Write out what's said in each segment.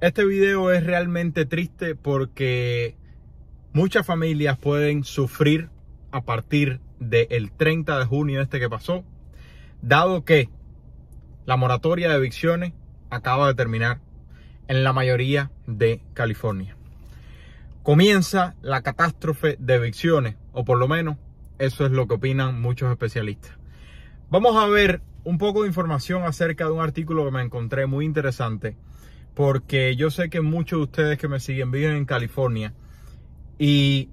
Este video es realmente triste porque muchas familias pueden sufrir a partir del 30 de junio este que pasó, dado que la moratoria de evicciones acaba de terminar en la mayoría de California. Comienza la catástrofe de evicciones, o por lo menos eso es lo que opinan muchos especialistas. Vamos a ver un poco de información acerca de un artículo que me encontré muy interesante porque yo sé que muchos de ustedes que me siguen viven en California y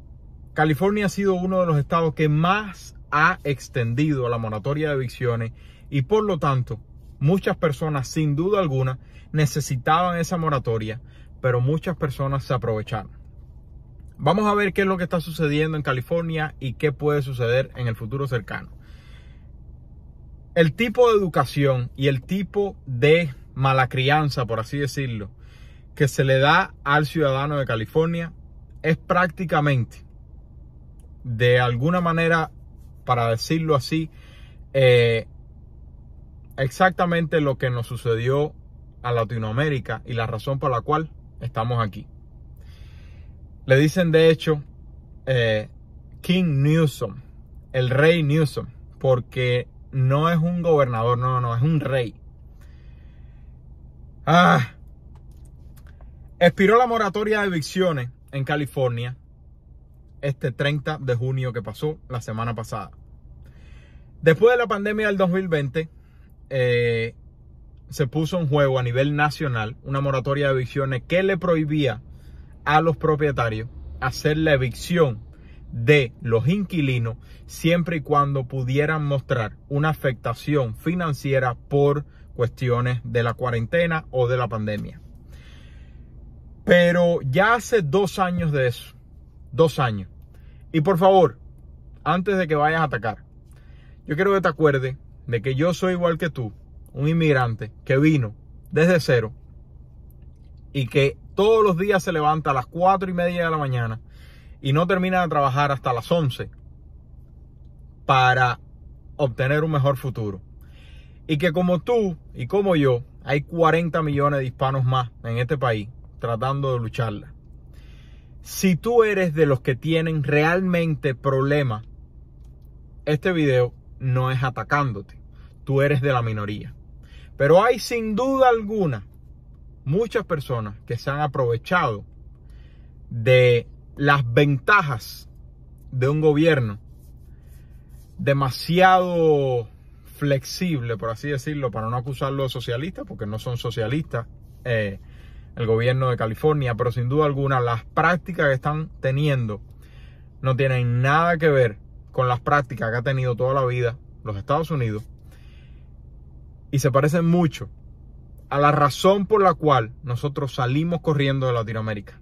California ha sido uno de los estados que más ha extendido la moratoria de evicciones y por lo tanto muchas personas sin duda alguna necesitaban esa moratoria, pero muchas personas se aprovecharon. Vamos a ver qué es lo que está sucediendo en California y qué puede suceder en el futuro cercano. El tipo de educación y el tipo de mala crianza, por así decirlo, que se le da al ciudadano de California es prácticamente, de alguna manera, para decirlo así, eh, exactamente lo que nos sucedió a Latinoamérica y la razón por la cual estamos aquí. Le dicen de hecho eh, King Newsom, el rey Newsom, porque no es un gobernador, no, no, es un rey. Ah. Expiró la moratoria de evicciones en California este 30 de junio que pasó la semana pasada. Después de la pandemia del 2020, eh, se puso en juego a nivel nacional una moratoria de evicciones que le prohibía a los propietarios hacer la evicción de los inquilinos siempre y cuando pudieran mostrar una afectación financiera por cuestiones de la cuarentena o de la pandemia. Pero ya hace dos años de eso. Dos años. Y por favor, antes de que vayas a atacar, yo quiero que te acuerdes de que yo soy igual que tú, un inmigrante que vino desde cero y que todos los días se levanta a las cuatro y media de la mañana y no termina de trabajar hasta las once para obtener un mejor futuro. Y que como tú y como yo, hay 40 millones de hispanos más en este país tratando de lucharla. Si tú eres de los que tienen realmente problemas, este video no es atacándote. Tú eres de la minoría. Pero hay sin duda alguna muchas personas que se han aprovechado de las ventajas de un gobierno demasiado flexible, por así decirlo, para no acusarlo de socialista, porque no son socialistas eh, el gobierno de California, pero sin duda alguna las prácticas que están teniendo no tienen nada que ver con las prácticas que ha tenido toda la vida los Estados Unidos y se parecen mucho a la razón por la cual nosotros salimos corriendo de Latinoamérica.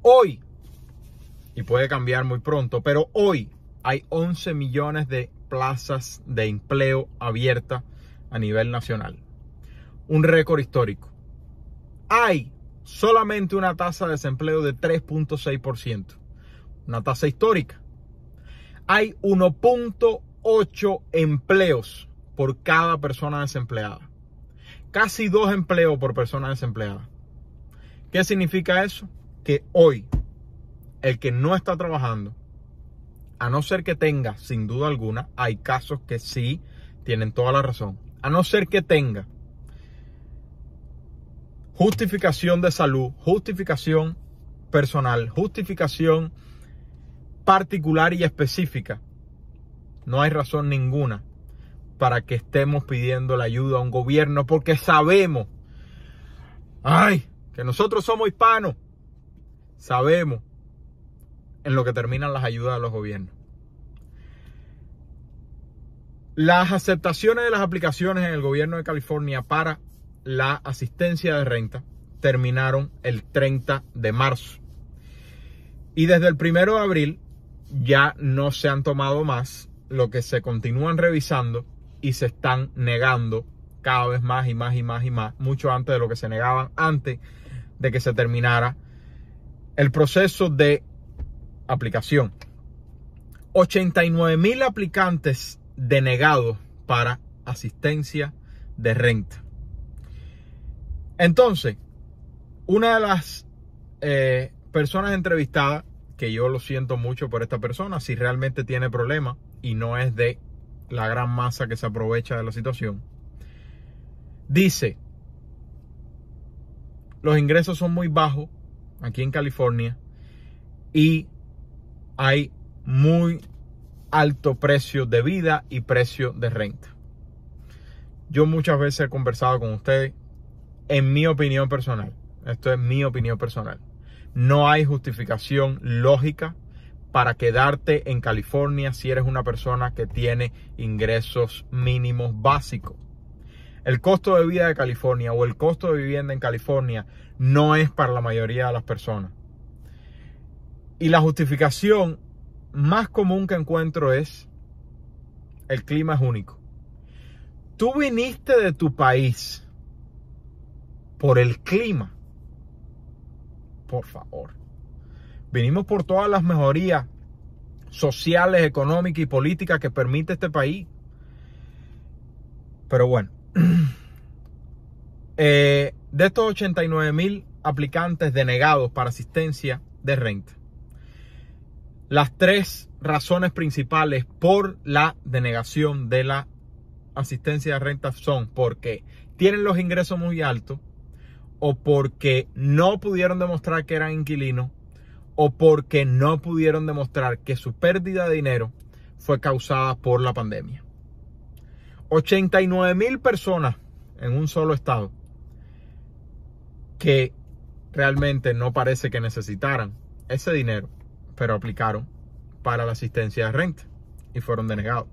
Hoy, y puede cambiar muy pronto, pero hoy hay 11 millones de plazas de empleo abiertas a nivel nacional. Un récord histórico. Hay solamente una tasa de desempleo de 3.6%. Una tasa histórica. Hay 1.8 empleos por cada persona desempleada. Casi dos empleos por persona desempleada. ¿Qué significa eso? Que hoy el que no está trabajando a no ser que tenga, sin duda alguna, hay casos que sí tienen toda la razón, a no ser que tenga justificación de salud, justificación personal, justificación particular y específica, no hay razón ninguna para que estemos pidiendo la ayuda a un gobierno porque sabemos, ay, que nosotros somos hispanos, sabemos en lo que terminan las ayudas de los gobiernos. Las aceptaciones de las aplicaciones en el gobierno de California para la asistencia de renta terminaron el 30 de marzo. Y desde el 1 de abril ya no se han tomado más, lo que se continúan revisando y se están negando cada vez más y más y más y más, mucho antes de lo que se negaban antes de que se terminara el proceso de aplicación. 89 mil aplicantes denegados para asistencia de renta. Entonces, una de las eh, personas entrevistadas, que yo lo siento mucho por esta persona, si realmente tiene problemas y no es de la gran masa que se aprovecha de la situación, dice, los ingresos son muy bajos aquí en California y hay muy alto precio de vida y precio de renta. Yo muchas veces he conversado con ustedes, en mi opinión personal, esto es mi opinión personal, no hay justificación lógica para quedarte en California si eres una persona que tiene ingresos mínimos básicos. El costo de vida de California o el costo de vivienda en California no es para la mayoría de las personas. Y la justificación más común que encuentro es, el clima es único. Tú viniste de tu país por el clima. Por favor. Vinimos por todas las mejorías sociales, económicas y políticas que permite este país. Pero bueno, eh, de estos 89 mil aplicantes denegados para asistencia de renta, las tres razones principales por la denegación de la asistencia de renta son porque tienen los ingresos muy altos o porque no pudieron demostrar que eran inquilinos o porque no pudieron demostrar que su pérdida de dinero fue causada por la pandemia. 89 mil personas en un solo estado que realmente no parece que necesitaran ese dinero pero aplicaron para la asistencia de renta y fueron denegados.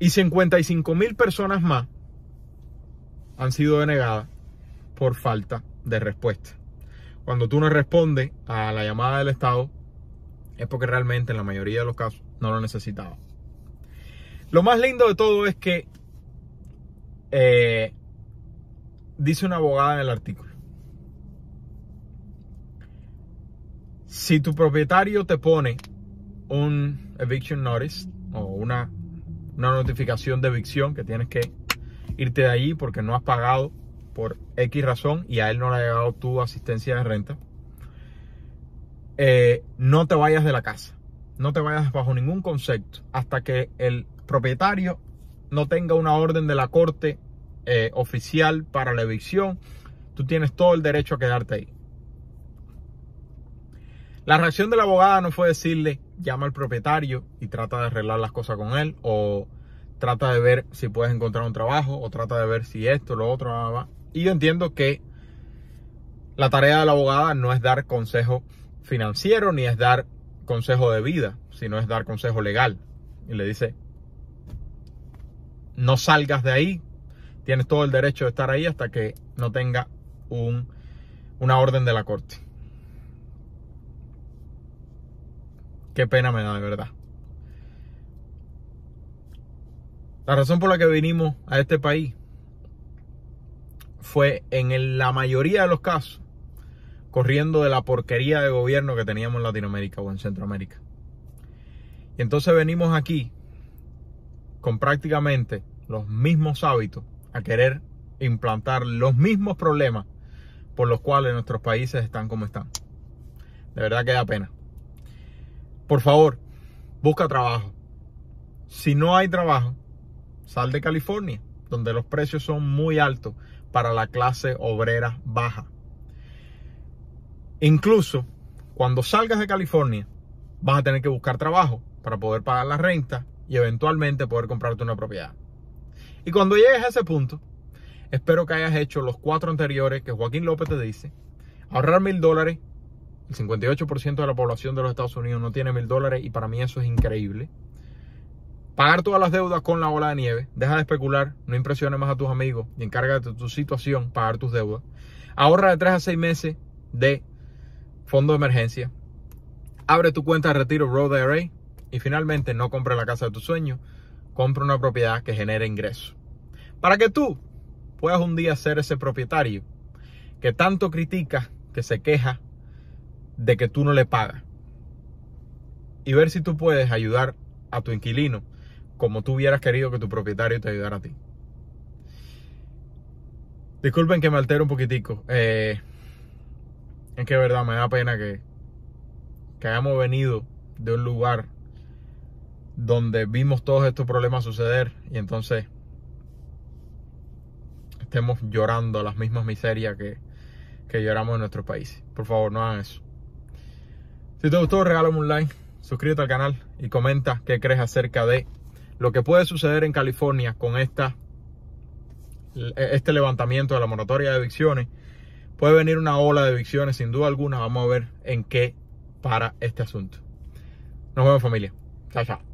Y 55 mil personas más han sido denegadas por falta de respuesta. Cuando tú no respondes a la llamada del Estado, es porque realmente en la mayoría de los casos no lo necesitaba. Lo más lindo de todo es que eh, dice una abogada en el artículo. si tu propietario te pone un eviction notice o una, notificación de evicción que tienes que irte de allí porque no has pagado por X razón y a él no le ha llegado tu asistencia de renta, eh, no te vayas de la casa. No te vayas bajo ningún concepto hasta que el propietario no tenga una orden de la corte eh, oficial para la evicción. Tú tienes todo el derecho a quedarte ahí. La reacción de la abogada no fue decirle, llama al propietario y trata de arreglar las cosas con él, o trata de ver si puedes encontrar un trabajo, o trata de ver si esto, lo otro, va, Y yo entiendo que la tarea de la abogada no es dar consejo financiero ni es dar consejo de vida, sino es dar consejo legal. Y le dice, no salgas de ahí, tienes todo el derecho de estar ahí hasta que no tenga un, una orden de la corte. Qué pena me da, de verdad. La razón por la que vinimos a este país fue en la mayoría de los casos corriendo de la porquería de gobierno que teníamos en Latinoamérica o en Centroamérica. Y entonces venimos aquí con prácticamente los mismos hábitos a querer implantar los mismos problemas por los cuales nuestros países están como están. De verdad que da pena por favor, busca trabajo. Si no hay trabajo, sal de California, donde los precios son muy altos para la clase obrera baja. Incluso cuando salgas de California, vas a tener que buscar trabajo para poder pagar la renta y eventualmente poder comprarte una propiedad. Y cuando llegues a ese punto, espero que hayas hecho los cuatro anteriores que Joaquín López te dice, ahorrar mil dólares el 58% de la población de los Estados Unidos no tiene mil dólares y para mí eso es increíble. Pagar todas las deudas con la ola de nieve. Deja de especular, no impresiones más a tus amigos y encárgate de tu situación, pagar tus deudas. Ahorra de 3 a 6 meses de fondo de emergencia. Abre tu cuenta de retiro Roth IRA y finalmente no compre la casa de tus sueños, compra una propiedad que genere ingresos. Para que tú puedas un día ser ese propietario que tanto critica que se queja, de que tú no le pagas. Y ver si tú puedes ayudar a tu inquilino como tú hubieras querido que tu propietario te ayudara a ti. Disculpen que me altero un poquitico. Eh, es que verdad me da pena que, que hayamos venido de un lugar donde vimos todos estos problemas suceder y entonces estemos llorando las mismas miserias que, que lloramos en nuestro país Por favor, no hagan eso. Si te gustó, regálame un like, suscríbete al canal y comenta qué crees acerca de lo que puede suceder en California con esta, este levantamiento de la moratoria de evicciones. Puede venir una ola de evicciones, sin duda alguna. Vamos a ver en qué para este asunto. Nos vemos familia. Chao, chao.